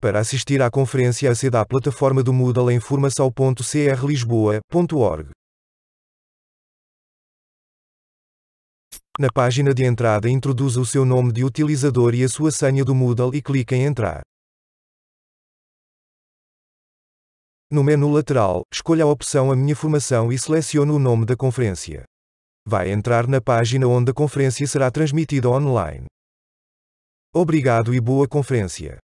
Para assistir à conferência aceda à plataforma do Moodle em formação.crlisboa.org. Na página de entrada introduza o seu nome de utilizador e a sua senha do Moodle e clique em Entrar. No menu lateral, escolha a opção A Minha Formação e selecione o nome da conferência. Vai entrar na página onde a conferência será transmitida online. Obrigado e boa conferência.